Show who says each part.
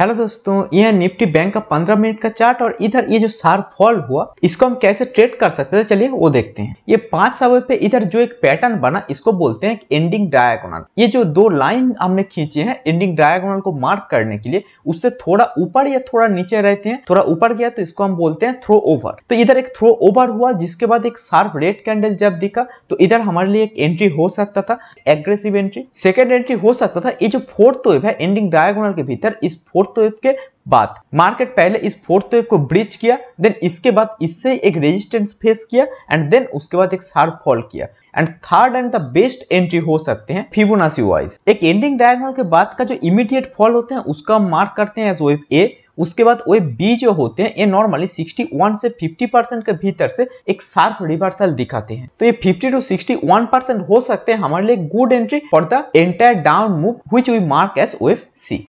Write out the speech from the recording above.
Speaker 1: hello दोस्तों यह Nifty bank का 15 मिनट का चार्ट और इधर ये जो शार्प फॉल हुआ इसको हम कैसे ट्रेड कर सकते थे चलिए वो देखते हैं ये पांच सवे पे इधर जो एक पैटर्न बना इसको बोलते हैं एंडिंग डायगोनल ये जो दो लाइन हमने खींचे है एंडिंग डायगोनल को मार्क करने के लिए उससे थोड़ा ऊपर या थोड़ा नीचे रहते हैं थोड़ा ऊपर गया तो इसको हम बोलते हैं थ्रो ओवर तो इधर एक थ्रो ओवर हुआ जिसके बाद एक शार्प रेड कैंडल जब दिखा तो इधर हमारे लिए एक एंट्री हो सकता था एग्रेसिव एंट्री सेकेंड एंट्री हो सकता था ये जो फोर्थ वेव है एंडिंग डायगोनल के भीतर इस फोर्थ फोर्थ वेव के बाद मार्केट पहले इस फोर्थ वेव को ब्रिज किया देन इसके बाद इससे एक रेजिस्टेंस फेस किया एंड देन उसके बाद एक शार्प फॉल किया and third and the best entry हो सकते हैं फिबोनाची वाइज एक एंडिंग डायग्नल के बाद का जो इमीडिएट फॉल होते हैं उसका मार्क करते हैं एज वेव ए उसके बाद वे बी जो होते हैं ये नॉर्मली 61 से 50 परसेंट के भीतर से एक शार्प रिवर्सल दिखाते हैं तो ये 50 टू 61 परसेंट हो सकते हैं हमारे लिए good entry for the entire down move which we mark as wave C